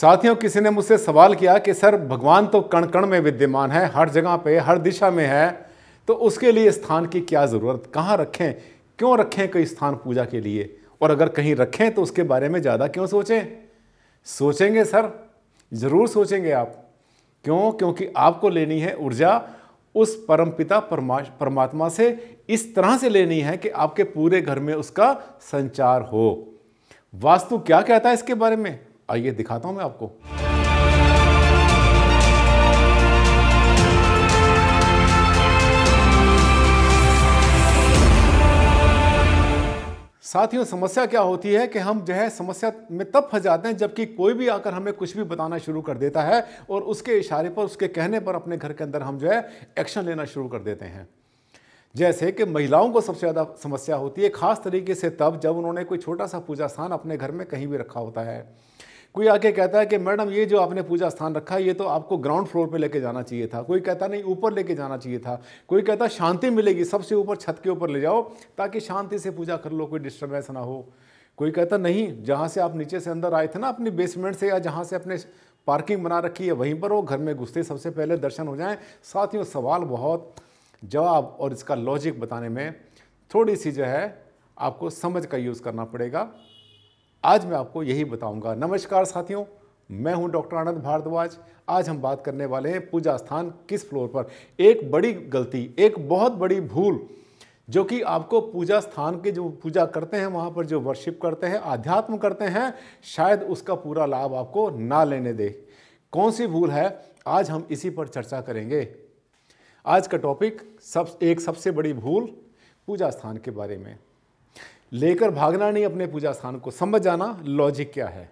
साथियों किसी ने मुझसे सवाल किया कि सर भगवान तो कण कण में विद्यमान है हर जगह पे हर दिशा में है तो उसके लिए स्थान की क्या ज़रूरत कहाँ रखें क्यों रखें कोई स्थान पूजा के लिए और अगर कहीं रखें तो उसके बारे में ज़्यादा क्यों सोचें सोचेंगे सर ज़रूर सोचेंगे आप क्यों क्योंकि आपको लेनी है ऊर्जा उस परमपिता परमा परमात्मा से इस तरह से लेनी है कि आपके पूरे घर में उसका संचार हो वास्तु क्या कहता है इसके बारे में आइए दिखाता हूं मैं आपको साथियों समस्या क्या होती है कि हम जो है समस्या में तब फंस जाते हैं जबकि कोई भी आकर हमें कुछ भी बताना शुरू कर देता है और उसके इशारे पर उसके कहने पर अपने घर के अंदर हम जो है एक्शन लेना शुरू कर देते हैं जैसे कि महिलाओं को सबसे ज़्यादा समस्या होती है खास तरीके से तब जब उन्होंने कोई छोटा सा पूजा स्थान अपने घर में कहीं भी रखा होता है कोई आके कहता है कि मैडम ये जो आपने पूजा स्थान रखा है ये तो आपको ग्राउंड फ्लोर पे लेके जाना चाहिए था कोई कहता नहीं ऊपर लेके जाना चाहिए था कोई कहता शांति मिलेगी सबसे ऊपर छत के ऊपर ले जाओ ताकि शांति से पूजा कर लो कोई डिस्टर्बेंस ना हो कोई कहता नहीं जहाँ से आप नीचे से अंदर आए थे ना अपनी बेसमेंट से या जहाँ से अपने पार्किंग बना रखी है वहीं पर वो घर में घुसते सबसे पहले दर्शन हो जाएं साथियों सवाल बहुत जवाब और इसका लॉजिक बताने में थोड़ी सी जो है आपको समझ का यूज़ करना पड़ेगा आज मैं आपको यही बताऊंगा नमस्कार साथियों मैं हूं डॉक्टर आनंद भारद्वाज आज हम बात करने वाले हैं पूजा स्थान किस फ्लोर पर एक बड़ी गलती एक बहुत बड़ी भूल जो कि आपको पूजा स्थान के जो पूजा करते हैं वहाँ पर जो वर्शिप करते हैं आध्यात्म करते हैं शायद उसका पूरा लाभ आपको ना लेने दे कौन सी भूल है आज हम इसी पर चर्चा करेंगे आज का टॉपिक सब एक सबसे बड़ी भूल पूजा स्थान के बारे में लेकर भागना नहीं अपने पूजा स्थान को समझ जाना लॉजिक क्या है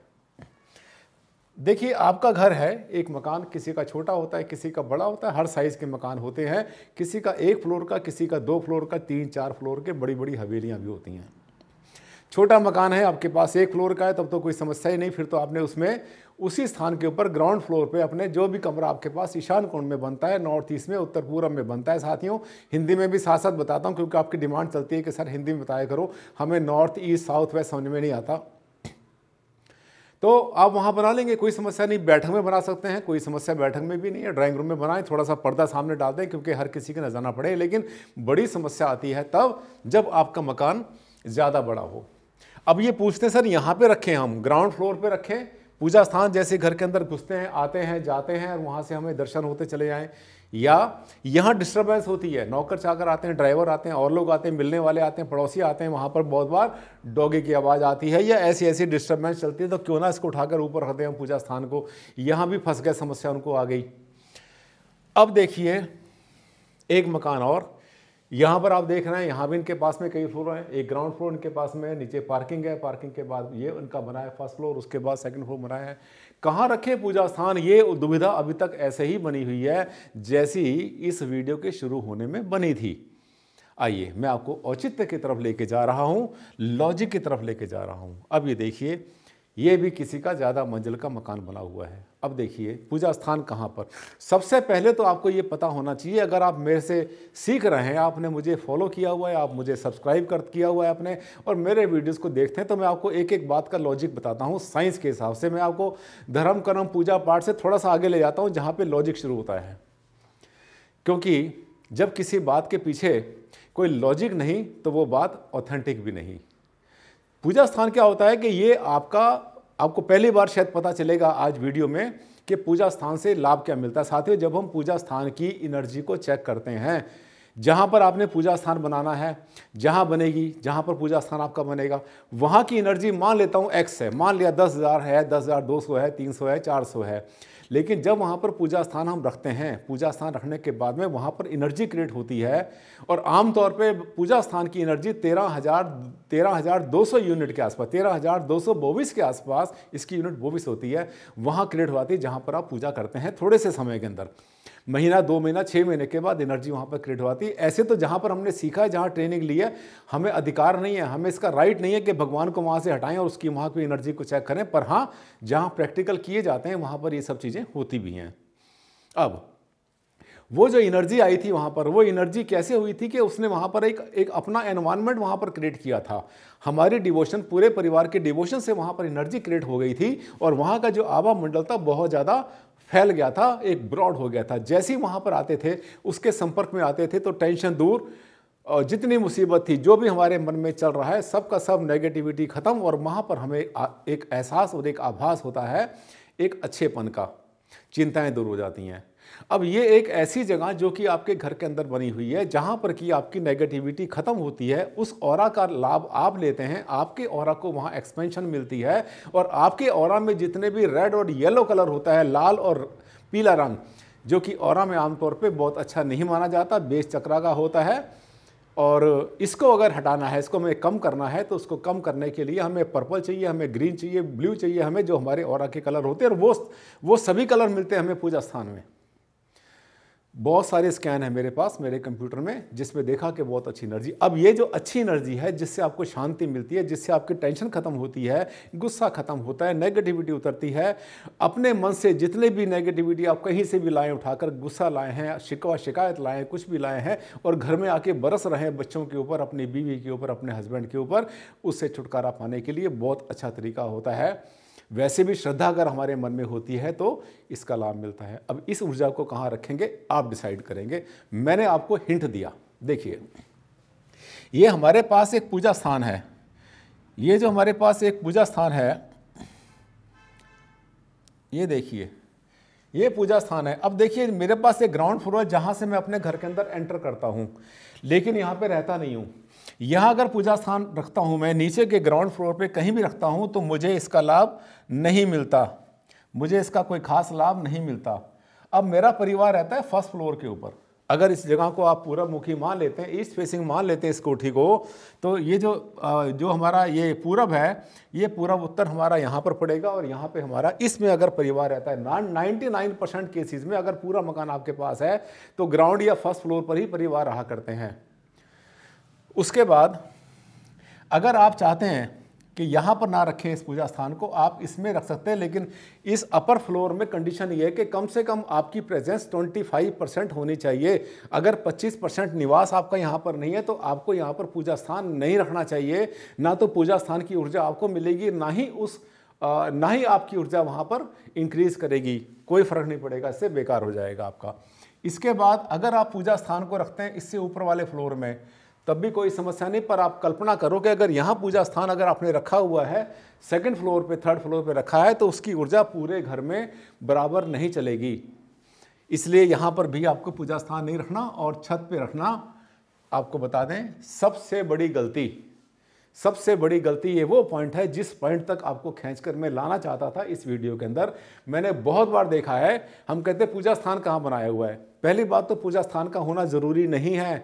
देखिए आपका घर है एक मकान किसी का छोटा होता है किसी का बड़ा होता है हर साइज़ के मकान होते हैं किसी का एक फ्लोर का किसी का दो फ्लोर का तीन चार फ्लोर के बड़ी बड़ी हवेलियाँ भी होती हैं छोटा मकान है आपके पास एक फ्लोर का है तब तो कोई समस्या ही नहीं फिर तो आपने उसमें उसी स्थान के ऊपर ग्राउंड फ्लोर पे अपने जो भी कमरा आपके पास ईशान कोण में बनता है नॉर्थ ईस्ट में उत्तर पूर्व में बनता है साथियों हिंदी में भी साथ साथ बताता हूँ क्योंकि आपकी डिमांड चलती है कि सर हिंदी में बताया करो हमें नॉर्थ ईस्ट साउथ वेस्ट समझ में नहीं आता तो आप वहाँ बना लेंगे कोई समस्या नहीं बैठक में बना सकते हैं कोई समस्या बैठक में भी नहीं है ड्राइंग रूम में बनाएं थोड़ा सा पर्दा सामने डाल दें क्योंकि हर किसी के नजराना पड़े लेकिन बड़ी समस्या आती है तब जब आपका मकान ज़्यादा बड़ा हो अब ये पूछते हैं सर यहाँ पे रखें हम ग्राउंड फ्लोर पे रखें पूजा स्थान जैसे घर के अंदर घुसते हैं आते हैं जाते हैं और वहाँ से हमें दर्शन होते चले जाएं या यहाँ डिस्टर्बेंस होती है नौकर चाकर आते हैं ड्राइवर आते हैं और लोग आते हैं मिलने वाले आते हैं पड़ोसी आते हैं वहाँ पर बहुत बार डॉगे की आवाज़ आती है या ऐसी ऐसी डिस्टर्बेंस चलती है तो क्यों ना इसको उठाकर ऊपर रख दें हम पूजा स्थान को यहाँ भी फंस गए समस्या उनको आ गई अब देखिए एक मकान और यहाँ पर आप देख रहे हैं यहाँ भी इनके पास में कई फ्लोर हैं एक ग्राउंड फ्लोर इनके पास में है नीचे पार्किंग है पार्किंग के बाद ये उनका बना है फर्स्ट फ्लोर उसके बाद सेकंड फ्लोर बनाया है कहाँ रखें पूजा स्थान ये दुविधा अभी तक ऐसे ही बनी हुई है जैसी इस वीडियो के शुरू होने में बनी थी आइए मैं आपको औचित्य की तरफ लेके जा रहा हूँ लॉजिक की तरफ लेके जा रहा हूँ अब ये देखिए ये भी किसी का ज़्यादा मंजिल का मकान बना हुआ है अब देखिए पूजा स्थान कहाँ पर सबसे पहले तो आपको ये पता होना चाहिए अगर आप मेरे से सीख रहे हैं आपने मुझे फॉलो किया हुआ है आप मुझे सब्सक्राइब कर किया हुआ है आपने और मेरे वीडियोस को देखते हैं तो मैं आपको एक एक बात का लॉजिक बताता हूँ साइंस के हिसाब से मैं आपको धर्म कर्म पूजा पाठ से थोड़ा सा आगे ले जाता हूँ जहाँ पर लॉजिक शुरू होता है क्योंकि जब किसी बात के पीछे कोई लॉजिक नहीं तो वो बात ऑथेंटिक भी नहीं पूजा स्थान क्या होता है कि ये आपका आपको पहली बार शायद पता चलेगा आज वीडियो में कि पूजा स्थान से लाभ क्या मिलता है साथियों जब हम पूजा स्थान की एनर्जी को चेक करते हैं जहाँ पर आपने पूजा स्थान बनाना है जहाँ बनेगी जहाँ पर पूजा स्थान आपका बनेगा वहाँ की एनर्जी मान लेता हूँ एक्स है मान लिया दस हज़ार है दस हज़ार दो सौ है तीन सौ है चार सौ है लेकिन जब वहाँ पर पूजा स्थान हम रखते हैं पूजा स्थान रखने के बाद में वहाँ पर एनर्जी क्रिएट होती है और आमतौर पर पूजा स्थान की एनर्जी तेरह हज़ार तेरह हज़ार दो सौ यूनिट के आसपास तेरह हज़ार दो सौ बोविस के आसपास इसकी यूनिट बोविस होती है वहाँ क्रिएट होती है जहाँ पर आप पूजा करते हैं थोड़े से समय के अंदर महीना दो महीना छः महीने के बाद एनर्जी वहाँ पर क्रिएट होती है ऐसे तो जहाँ पर हमने सीखा है जहाँ ट्रेनिंग ली है हमें अधिकार नहीं है हमें इसका राइट नहीं है कि भगवान को वहाँ से हटाएं और उसकी वहाँ की एनर्जी को चेक करें पर हाँ जहाँ प्रैक्टिकल किए जाते हैं वहाँ पर ये सब चीज़ें चीज़ें होती भी हैं अब वो जो एनर्जी आई थी वहाँ पर वो एनर्जी कैसे हुई थी कि उसने वहाँ पर एक एक अपना एनवायरनमेंट वहाँ पर क्रिएट किया था हमारी डिवोशन पूरे परिवार के डिवोशन से वहाँ पर एनर्जी क्रिएट हो गई थी और वहाँ का जो आभा मंडल था बहुत ज़्यादा फैल गया था एक ब्रॉड हो गया था जैसे ही वहाँ पर आते थे उसके संपर्क में आते थे तो टेंशन दूर और जितनी मुसीबत थी जो भी हमारे मन में चल रहा है सब का सब नेगेटिविटी ख़त्म और वहाँ पर हमें एक एहसास और एक आभास होता है एक अच्छेपन का चिंताएं दूर हो जाती हैं अब ये एक ऐसी जगह जो कि आपके घर के अंदर बनी हुई है जहाँ पर कि आपकी नेगेटिविटी ख़त्म होती है उस और का लाभ आप लेते हैं आपके और को वहाँ एक्सपेंशन मिलती है और आपके और में जितने भी रेड और येलो कलर होता है लाल और पीला रंग जो कि और में आमतौर पर बहुत अच्छा नहीं माना जाता बेस चक्रा का होता है और इसको अगर हटाना है इसको हमें कम करना है तो उसको कम करने के लिए हमें पर्पल चाहिए हमें ग्रीन चाहिए ब्लू चाहिए हमें जो हमारे और के कलर होते हैं और वो वो सभी कलर मिलते हैं हमें पूजा स्थान में बहुत सारे स्कैन है मेरे पास मेरे कंप्यूटर में जिसमें देखा कि बहुत अच्छी एनर्जी अब ये जो अच्छी एनर्जी है जिससे आपको शांति मिलती है जिससे आपकी टेंशन ख़त्म होती है गुस्सा ख़त्म होता है नेगेटिविटी उतरती है अपने मन से जितने भी नेगेटिविटी आप कहीं से भी लाएँ उठाकर गुस्सा लाए हैं शिकवा शिकायत लाए हैं कुछ भी लाए हैं और घर में आके बरस रहे हैं बच्चों के ऊपर अपनी बीवी के ऊपर अपने हस्बैंड के ऊपर उससे छुटकारा पाने के लिए बहुत अच्छा तरीका होता है वैसे भी श्रद्धा अगर हमारे मन में होती है तो इसका लाभ मिलता है अब इस ऊर्जा को कहाँ रखेंगे आप डिसाइड करेंगे मैंने आपको हिंट दिया देखिए ये हमारे पास एक पूजा स्थान है ये जो हमारे पास एक पूजा स्थान है ये देखिए ये पूजा स्थान है अब देखिए मेरे पास एक ग्राउंड फ्लोर है जहाँ से मैं अपने घर के अंदर एंटर करता हूँ लेकिन यहाँ पे रहता नहीं हूँ यहाँ अगर पूजा स्थान रखता हूँ मैं नीचे के ग्राउंड फ्लोर पे कहीं भी रखता हूँ तो मुझे इसका लाभ नहीं मिलता मुझे इसका कोई खास लाभ नहीं मिलता अब मेरा परिवार रहता है फर्स्ट फ्लोर के ऊपर अगर इस जगह को आप पूरब मुखी मान लेते हैं ईस्ट फेसिंग मान लेते हैं इस कोठी को तो ये जो जो हमारा ये पूरब है ये पूरब उत्तर हमारा यहाँ पर पड़ेगा और यहाँ पे हमारा इसमें अगर परिवार रहता है non ninety nine percent cases में अगर पूरा मकान आपके पास है तो ग्राउंड या फर्स्ट फ्लोर पर ही परिवार रहा करते हैं उसके बाद अगर आप चाहते हैं कि यहाँ पर ना रखें इस पूजा स्थान को आप इसमें रख सकते हैं लेकिन इस अपर फ्लोर में कंडीशन ये है कि कम से कम आपकी प्रेजेंस 25 परसेंट होनी चाहिए अगर 25 परसेंट निवास आपका यहाँ पर नहीं है तो आपको यहाँ पर पूजा स्थान नहीं रखना चाहिए ना तो पूजा स्थान की ऊर्जा आपको मिलेगी ना ही उस ना ही आपकी ऊर्जा वहाँ पर इंक्रीज़ करेगी कोई फ़र्क नहीं पड़ेगा इससे बेकार हो जाएगा आपका इसके बाद अगर आप पूजा स्थान को रखते हैं इससे ऊपर वाले फ्लोर में तब भी कोई समस्या नहीं पर आप कल्पना करो कि अगर यहाँ पूजा स्थान अगर आपने रखा हुआ है सेकंड फ्लोर पे थर्ड फ्लोर पे रखा है तो उसकी ऊर्जा पूरे घर में बराबर नहीं चलेगी इसलिए यहाँ पर भी आपको पूजा स्थान नहीं रखना और छत पे रखना आपको बता दें सबसे बड़ी गलती सबसे बड़ी गलती ये वो पॉइंट है जिस पॉइंट तक आपको खींच कर मैं लाना चाहता था इस वीडियो के अंदर मैंने बहुत बार देखा है हम कहते हैं पूजा स्थान कहाँ बनाया हुआ है पहली बात तो पूजा स्थान का होना ज़रूरी नहीं है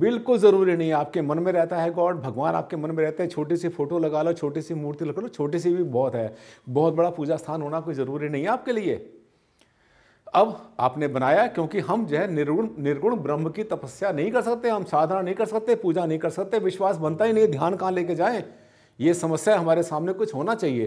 बिल्कुल ज़रूरी नहीं है आपके मन में रहता है गॉड भगवान आपके मन में रहते हैं छोटी सी फोटो लगा लो छोटी सी मूर्ति लगा लो छोटी सी भी बहुत है बहुत बड़ा पूजा स्थान होना कोई ज़रूरी नहीं है आपके लिए अब आपने बनाया क्योंकि हम जो है निर्गुण निर्गुण ब्रह्म की तपस्या नहीं कर सकते हम साधना नहीं कर सकते पूजा नहीं कर सकते विश्वास बनता ही नहीं ध्यान कहाँ लेके जाएं ये समस्या हमारे सामने कुछ होना चाहिए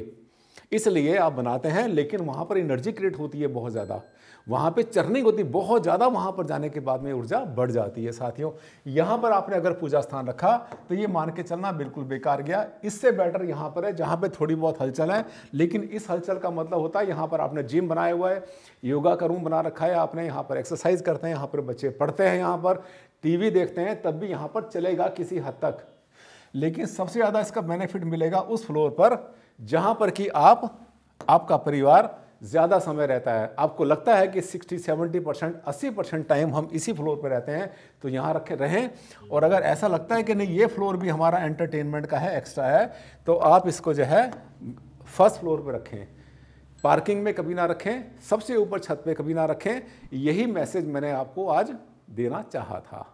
इसलिए आप बनाते हैं लेकिन वहाँ पर एनर्जी क्रिएट होती है बहुत ज़्यादा वहाँ पे चर्निंग होती है बहुत ज़्यादा वहाँ पर जाने के बाद में ऊर्जा बढ़ जाती है साथियों यहाँ पर आपने अगर पूजा स्थान रखा तो ये मान के चलना बिल्कुल बेकार गया इससे बेटर यहाँ पर है जहाँ पर थोड़ी बहुत हलचल है लेकिन इस हलचल का मतलब होता है यहाँ पर आपने जिम बनाया हुआ है योगा का रूम बना रखा है आपने यहाँ पर एक्सरसाइज करते हैं यहाँ पर बच्चे पढ़ते हैं यहाँ पर टीवी देखते हैं तब भी यहाँ पर चलेगा किसी हद तक लेकिन सबसे ज़्यादा इसका बेनिफिट मिलेगा उस फ्लोर पर जहाँ पर कि आप आपका परिवार ज़्यादा समय रहता है आपको लगता है कि 60 70 परसेंट अस्सी परसेंट टाइम हम इसी फ्लोर पर रहते हैं तो यहाँ रखे रहें और अगर ऐसा लगता है कि नहीं ये फ्लोर भी हमारा एंटरटेनमेंट का है एक्स्ट्रा है तो आप इसको जो है फर्स्ट फ्लोर पर रखें पार्किंग में कभी ना रखें सबसे ऊपर छत पर कभी ना रखें यही मैसेज मैंने आपको आज देना चाहा था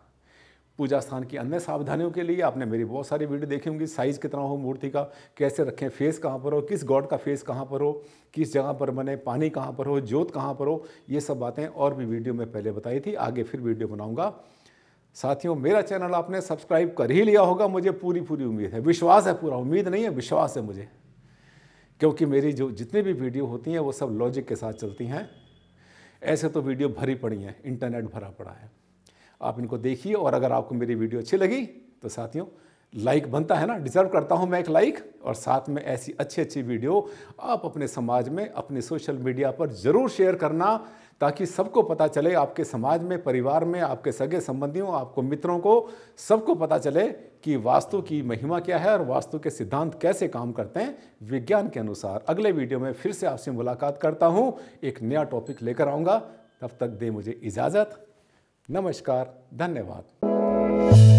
पूजा स्थान की अन्य सावधानियों के लिए आपने मेरी बहुत सारी वीडियो देखी होंगी साइज़ कितना हो मूर्ति का कैसे रखें फेस कहाँ पर हो किस गॉड का फेस कहाँ पर हो किस जगह पर बने पानी कहाँ पर हो जोत कहाँ पर हो ये सब बातें और भी वीडियो में पहले बताई थी आगे फिर वीडियो बनाऊँगा साथियों मेरा चैनल आपने सब्सक्राइब कर ही लिया होगा मुझे पूरी पूरी उम्मीद है विश्वास है पूरा उम्मीद नहीं है विश्वास है मुझे क्योंकि मेरी जो जितनी भी वीडियो होती हैं वो सब लॉजिक के साथ चलती हैं ऐसे तो वीडियो भरी पड़ी हैं इंटरनेट भरा पड़ा है आप इनको देखिए और अगर आपको मेरी वीडियो अच्छी लगी तो साथियों लाइक बनता है ना डिजर्व करता हूँ मैं एक लाइक और साथ में ऐसी अच्छी अच्छी वीडियो आप अपने समाज में अपने सोशल मीडिया पर ज़रूर शेयर करना ताकि सबको पता चले आपके समाज में परिवार में आपके सगे संबंधियों आपको मित्रों को सबको पता चले कि वास्तु की महिमा क्या है और वास्तु के सिद्धांत कैसे काम करते हैं विज्ञान के अनुसार अगले वीडियो में फिर से आपसे मुलाकात करता हूँ एक नया टॉपिक लेकर आऊँगा तब तक दे मुझे इजाज़त नमस्कार धन्यवाद